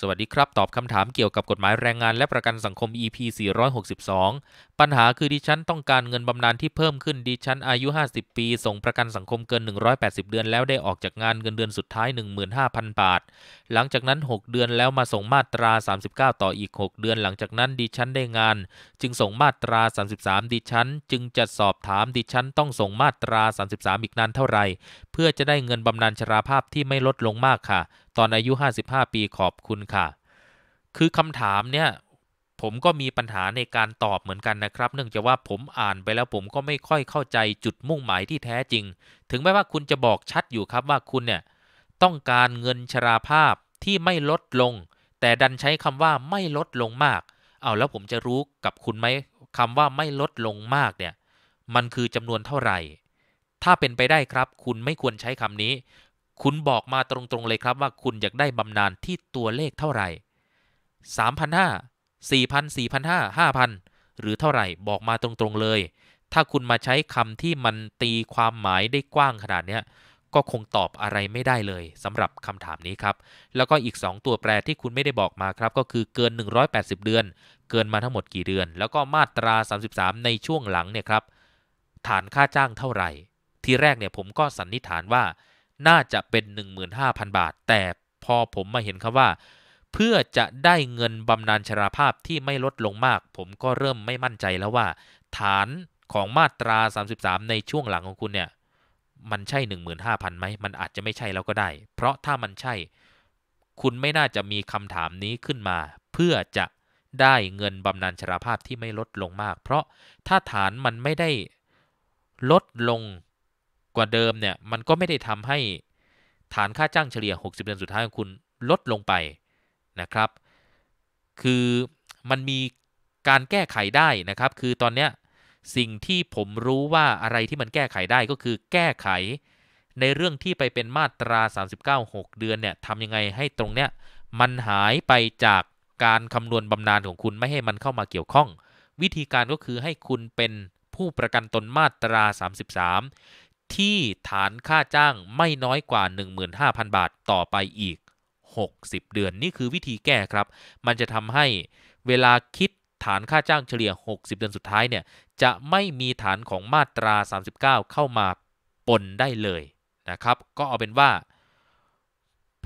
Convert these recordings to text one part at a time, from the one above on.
สวัสดีครับ ตอบคำถามเกี่ยวกับกฎหมายแรงงานและประกันสังคม EP 462 ปัญหาคือดิฉันต้องการเงินบำนาญที่เพิ่มขึ้นดิฉันอายุ 50 ปี ส่งประกันสังคมเกิน 180 เดือนแล้วได้ออกจากงานเงินเดือนสุดท้าย 15,000 บาท หลังจากนั้น 6 เดือนแล้วมาส่งมาตรา 39 ต่ออีก 6 เดือนหลังจากนั้นดิฉันได้งาน จึงส่งมาตรา 33 ดิฉันจึงจะสอบถามดิฉันต้องส่งมาตรา 33 อีกนานเท่าไหร่เพื่อจะได้เงินบำนาญชราภาพที่ไม่ลดลงมากค่ะ ตอนอายุ 55 ปีขอบคุณค่ะคือคำถามเนี่ยผมก็มีปัญหาในการตอบเหมือนกันนะครับ เนื่องจากว่าผมอ่านไปแล้ว ผมก็ไม่ค่อยเข้าใจจุดมุ่งหมายที่แท้จริง ถึงแม้ว่าคุณจะบอกชัดอยู่ครับว่าคุณเนี่ยต้องการเงินชราภาพที่ไม่ลดลง แต่ดันใช้คำว่าไม่ลดลงมาก เอาแล้วผมจะรู้กับคุณไหมคำว่าไม่ลดลงมากเนี่ยมันคือจำนวนเท่าไหร่ ถ้าเป็นไปได้ครับ คุณไม่ควรใช้คำนี้คุณบอกมาตรงๆเลยครับว่าคุณอยากได้บำนาญที่ตัวเลขเท่าไหร่ 3,500 4,000 4,500 5,000 หรือเท่าไหร่บอกมาตรงๆเลย ถ้าคุณมาใช้คำที่มันตีความหมายได้กว้างขนาดเนี้ยก็คงตอบอะไรไม่ได้เลยสำหรับคำถามนี้ครับ แล้วก็อีก 2 ตัวแปรที่คุณไม่ได้บอกมาครับ ก็คือเกิน 180 เดือน เกินมาทั้งหมดกี่เดือน แล้วก็มาตรา 33 ในช่วงหลังเนี่ยครับ ฐานค่าจ้างเท่าไหร่ ทีแรกเนี่ยผมก็สันนิษฐานว่าน่าจะเป็น 15,000 บาท แต่พอผมมาเห็นครับว่า เพื่อจะได้เงินบำนาญชราภาพที่ไม่ลดลงมาก ผมก็เริ่มไม่มั่นใจแล้วว่า ฐานของมาตรา 33 ในช่วงหลังของคุณเนี่ยมันใช่ 15,000ไหมมันอาจจะไม่ใช่แล้วก็ได้ เพราะถ้ามันใช่ คุณไม่น่าจะมีคำถามนี้ขึ้นมา เพื่อจะได้เงินบำนาญชราภาพที่ไม่ลดลงมาก เพราะถ้าฐานมันไม่ได้ลดลงกว่าเดิมเนี่ยมันก็ไม่ได้ทำให้ฐานค่าจ้างเฉลี่ย 60เดือนสุดท้ายของคุณลดลงไปนะครับ คือมันมีการแก้ไขได้นะครับ คือตอนเนี้ยสิ่งที่ผมรู้ว่าอะไรที่มันแก้ไขได้ก็คือ แก้ไขในเรื่องที่ไปเป็นมาตรา 39 6เดือนเนี่ยทำยังไงให้ตรงเนี้ยมันหายไปจากการคำนวณบำนาญของคุณไม่ให้มันเข้ามาเกี่ยวข้อง วิธีการก็คือให้คุณเป็นผู้ประกันตนมาตรา 33ที่ฐานค่าจ้างไม่น้อยกว่า 15,000 บาทต่อไปอีก 60 เดือน นี่คือวิธีแก้ครับ มันจะทำให้เวลาคิดฐานค่าจ้างเฉลี่ย 60 เดือนสุดท้ายเนี่ยจะไม่มีฐานของมาตรา 39 เข้ามาปนได้เลยนะครับ ก็เอาเป็นว่า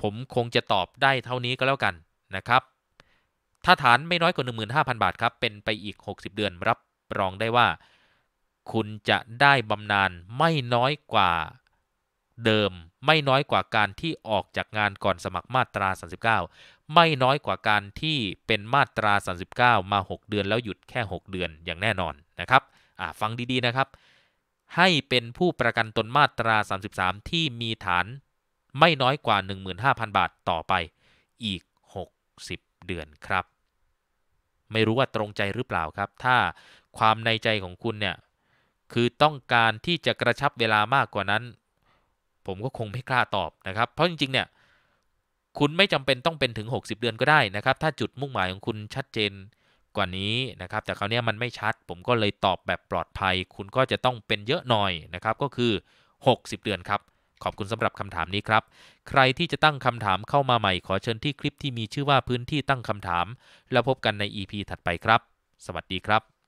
ผมคงจะตอบได้เท่านี้ก็แล้วกันนะครับ ถ้าฐานไม่น้อยกว่า 15,000 บาทครับเป็นไปอีก 60 เดือนรับรองได้ว่าคุณจะได้บำนาญไม่น้อยกว่าเดิม ไม่น้อยกว่าการที่ออกจากงานก่อนสมัครมาตรา 39 ไม่น้อยกว่าการที่เป็นมาตรา39 มา 6 เดือนแล้วหยุดแค่ 6 เดือนอย่างแน่นอนนะครับฟังดีๆนะครับ ให้เป็นผู้ประกันตนมาตรา33ที่มีฐานไม่น้อยกว่า15,000บาทต่อไปอีก 60 เดือนครับ ไม่รู้ว่าตรงใจหรือเปล่าครับ ถ้าความในใจของคุณเนี่ยคือต้องการที่จะกระชับเวลามากกว่านั้น ผมก็คงไม่กล้าตอบนะครับ เพราะจริงๆเนี่ยคุณไม่จำเป็นต้องเป็นถึง 60 เดือนก็ได้นะครับ ถ้าจุดมุ่งหมายของคุณชัดเจนกว่านี้นะครับแต่คราวนี้มันไม่ชัด ผมก็เลยตอบแบบปลอดภัย คุณก็จะต้องเป็นเยอะหน่อยนะครับ ก็คือ 60 เดือน ครับ ขอบคุณสำหรับคำถามนี้ครับ ใครที่จะตั้งคำถามเข้ามาใหม่ขอเชิญที่คลิปที่มีชื่อว่าพื้นที่ตั้งคำถาม แล้วพบกันใน EP ถัดไปครับ สวัสดีครับ